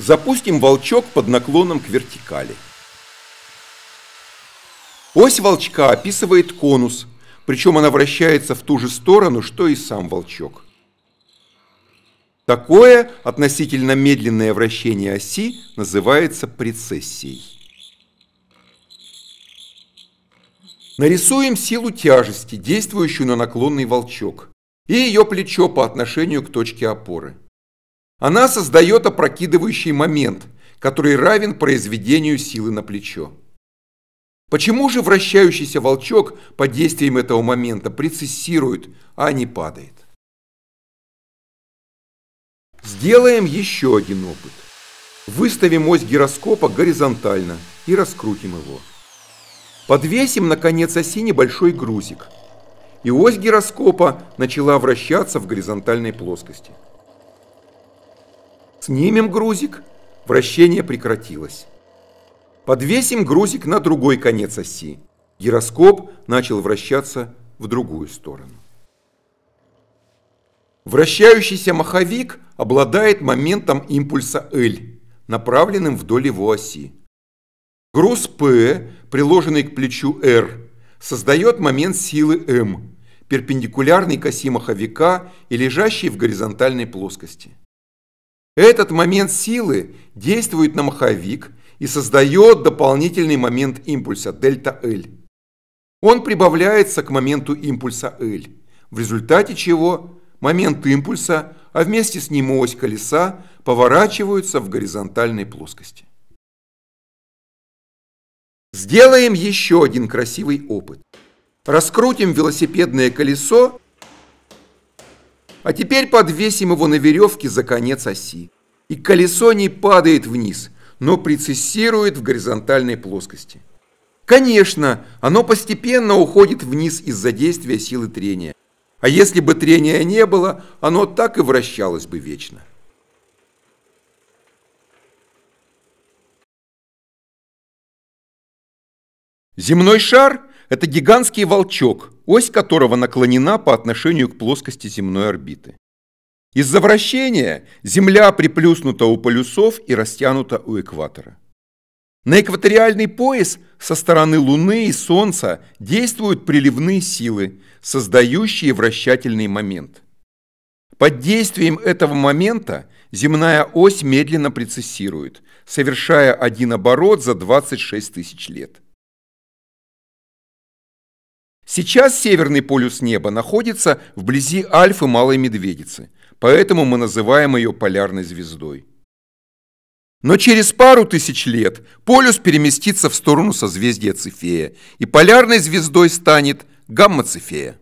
Запустим волчок под наклоном к вертикали. Ось волчка описывает конус, причем она вращается в ту же сторону, что и сам волчок. Такое относительно медленное вращение оси называется прецессией. Нарисуем силу тяжести, действующую на наклонный волчок, и ее плечо по отношению к точке опоры. Она создает опрокидывающий момент, который равен произведению силы на плечо. Почему же вращающийся волчок под действием этого момента прецессирует, а не падает? Сделаем еще один опыт. Выставим ось гироскопа горизонтально и раскрутим его. Подвесим на конец оси небольшой грузик. И ось гироскопа начала вращаться в горизонтальной плоскости. Снимем грузик, вращение прекратилось. Подвесим грузик на другой конец оси. Гироскоп начал вращаться в другую сторону. Вращающийся маховик обладает моментом импульса L, направленным вдоль его оси. Груз P, приложенный к плечу R, создает момент силы m, перпендикулярный к оси маховика и лежащий в горизонтальной плоскости. Этот момент силы действует на маховик и создает дополнительный момент импульса дельта L. Он прибавляется к моменту импульса L, в результате чего момент импульса, а вместе с ним ось колеса поворачиваются в горизонтальной плоскости. Сделаем еще один красивый опыт. Раскрутим велосипедное колесо, а теперь подвесим его на веревке за конец оси. И колесо не падает вниз, но прецессирует в горизонтальной плоскости. Конечно, оно постепенно уходит вниз из-за действия силы трения. А если бы трения не было, оно так и вращалось бы вечно. Земной шар – это гигантский волчок, ось которого наклонена по отношению к плоскости земной орбиты. Из-за вращения Земля приплюснута у полюсов и растянута у экватора. На экваториальный пояс со стороны Луны и Солнца действуют приливные силы, создающие вращательный момент. Под действием этого момента земная ось медленно прецессирует, совершая один оборот за 26 тысяч лет. Сейчас северный полюс неба находится вблизи Альфы Малой Медведицы, поэтому мы называем ее полярной звездой. Но через пару тысяч лет полюс переместится в сторону созвездия Цефея, и полярной звездой станет гамма Цефея.